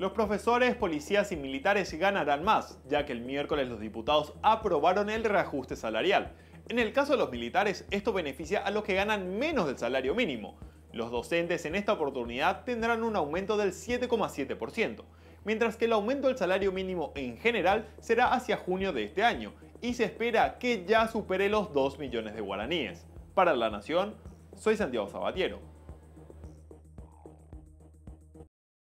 Los profesores, policías y militares ganarán más, ya que el miércoles los diputados aprobaron el reajuste salarial. En el caso de los militares, esto beneficia a los que ganan menos del salario mínimo. Los docentes en esta oportunidad tendrán un aumento del 7,7%, mientras que el aumento del salario mínimo en general será hacia junio de este año y se espera que ya supere los 2 millones de guaraníes. Para la Nación, soy Santiago Sabatiero.